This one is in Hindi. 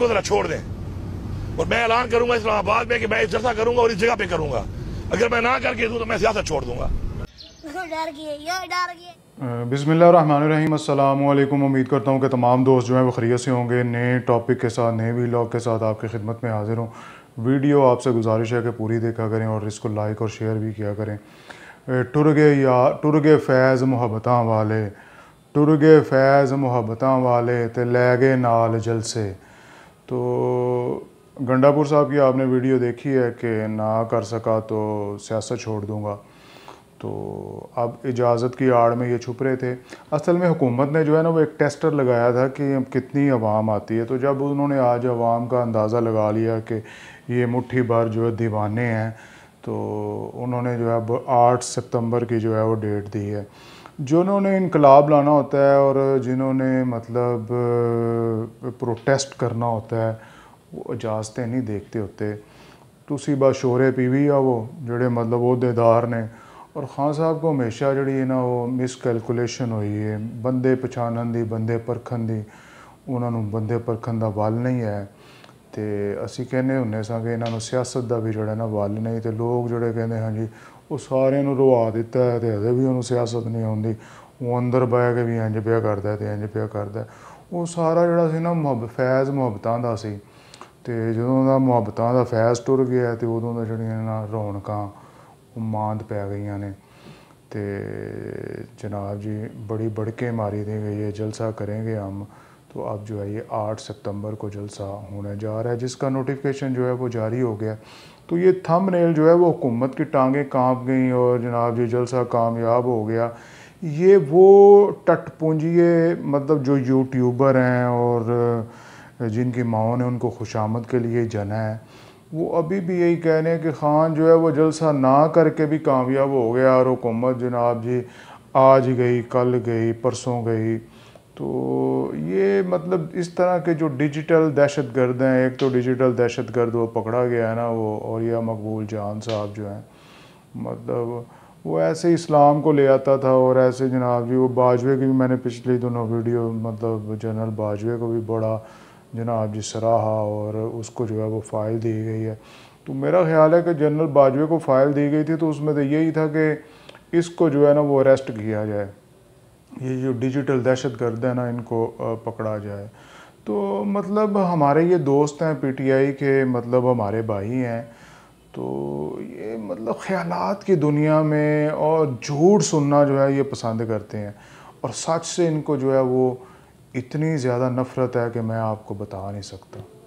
इनको जरा छोड़ दें और मैं ऐलान करूंगा इस्लामाबाद में कि मैं इस जलसा करूंगा और इस जगह पे करूंगा अगर मैं ना करके दूं तो मैं सियासत छोड़ दूंगा बिसमीम उम्मीद करता हूँ कि तमाम दोस्त जो हैं वो खरीत से होंगे नए टॉपिक के साथ नए वीलॉग के साथ आपकी खिदमत में हाजिर हूँ वीडियो आपसे गुजारिश है कि पूरी देखा करें और इसको लाइक और शेयर भी किया करें टुरगे या टुरगे फैज़ मुहब्बतां वाले टुरगे फैज़ मुहब्बतां वाले ते लै गए नाल जलसे तो गंडापुर साहब की आपने वीडियो देखी है कि ना कर सका तो सियासत छोड़ दूंगा तो अब इजाज़त की आड़ में ये छुप रहे थे असल में हुकूमत ने जो है ना वो एक टेस्टर लगाया था कि अब कितनी आवाम आती है तो जब उन्होंने आज आवाम का अंदाज़ा लगा लिया कि ये मुट्ठी भर जो है दीवाने हैं तो उन्होंने जो है अब आठ सितंबर की जो है वो डेट दी है ਇਨਕਲਾਬ ਲਾਣਾ ਹੁੰਦਾ ਹੈ ਔਰ ਜਿਨ੍ਹਾਂ ਨੇ ਮਤਲਬ ਪ੍ਰੋਟੈਸਟ ਕਰਨਾ ਹੁੰਦਾ ਹੈ ਉਹ ਇਜਾਜ਼ਤ ਨਹੀਂ ਦੇਖਦੇ ਹੁੰਦੇ ਤੁਸੀਂ ਬਸ ਸ਼ੋਰੇ ਪੀਵੀ ਆ ਉਹ ਜਿਹੜੇ ਮਤਲਬ ਅਹੁਦੇਦਾਰ ਨੇ ਔਰ ਖਾਨ ਸਾਹਿਬ ਕੋ ਹਮੇਸ਼ਾ ਜਿਹੜੀ ਨਾ ਉਹ ਮਿਸ ਕੈਲਕੂਲੇਸ਼ਨ ਹੋਈ ਹੈ ਬੰਦੇ ਪਛਾਣਨ ਦੀ ਬੰਦੇ ਪਰਖਣ ਦੀ ਉਹਨਾਂ ਨੂੰ ਬੰਦੇ ਪਰਖਣ ਦਾ ਵੱਲ ਨਹੀਂ ਹੈ ਤੇ ਅਸੀਂ ਕਹਿੰਦੇ ਹੁੰਨੇ ਸਾਂ ਕਿ ਇਹਨਾਂ ਨੂੰ ਸਿਆਸਤ ਦਾ ਵੀ ਜਿਹੜਾ ਨਾ ਵੱਲ ਨਹੀਂ ਤੇ ਲੋਕ ਜਿਹੜੇ ਕਹਿੰਦੇ ਹਾਂਜੀ ਉਹ ਸਾਰਿਆਂ ਨੂੰ ਰਵਾ ਦਿੱਤਾ ਤੇ ਅਜੇ ਵੀ ਉਹਨੂੰ ਸਿਆਸਤ ਨਹੀਂ ਆਉਂਦੀ ਉਹ ਅੰਦਰ ਬੈ ਕੇ ਵੀ ਇੰਜ ਪਿਆ ਕਰਦਾ ਤੇ ਇੰਜ ਪਿਆ ਕਰਦਾ ਉਹ ਸਾਰਾ ਜਿਹੜਾ ਸੀ ਨਾ ਮੁਹੱਬ ਫੈਜ਼ ਮੁਹੱਬਤਾਂ ਦਾ ਸੀ ਤੇ ਜਦੋਂ ਦਾ ਮੁਹੱਬਤਾਂ ਦਾ ਫੈਜ਼ ਟੁਰ ਗਿਆ ਤੇ ਉਦੋਂ ਦਾ ਜਿਹੜੀਆਂ ਨਾ ਰੌਣਕਾਂ ਉਹ ਮਾਂਦ ਪੈ ਗਈਆਂ ਨੇ ਤੇ ਜਨਾਬ ਜੀ ਬੜੀ ਬੜਕੇ ਮਾਰੀ ਦੇ ਗਏ ਜਲਸਾ ਕਰਾਂਗੇ ਹਮ तो अब जो है ये आठ सितंबर को जलसा होने जा रहा है जिसका नोटिफिकेशन जो है वो जारी हो गया तो ये थम नेल जो है वो हुकूमत की टांगें कांप गई और जनाब ये जलसा कामयाब हो गया ये वो टटपूंजिए मतलब जो यूट्यूबर हैं और जिनकी माओ ने उनको खुशामद के लिए जना है वो अभी भी यही कह रहे हैं कि खान जो है वो जलसा ना करके भी कामयाब हो गया और हुकूमत जनाब जी आज गई कल गई परसों गई तो ये मतलब इस तरह के जो डिजिटल दहशत गर्द हैं एक तो डिजिटल दहशत गर्द वो पकड़ा गया है ना वो और यह मकबूल जान साहब जो हैं मतलब वो ऐसे इस्लाम को ले आता था और ऐसे जनाब जी वो बाजवे की भी मैंने पिछली दोनों वीडियो मतलब जनरल बाजवे को भी बड़ा जनाब जी सराहा और उसको जो है वो फ़ाइल दी गई है तो मेरा ख्याल है कि जनरल बाजवे को फ़ाइल दी गई थी तो उसमें तो यही था कि इसको जो है ना वो अरेस्ट किया जाए ये जो डिजिटल दहशत गर्द है ना इनको पकड़ा जाए तो मतलब हमारे ये दोस्त हैं पीटीआई के मतलब हमारे भाई हैं तो ये मतलब ख्यालात की दुनिया में और झूठ सुनना जो है ये पसंद करते हैं और सच से इनको जो है वो इतनी ज़्यादा नफ़रत है कि मैं आपको बता नहीं सकता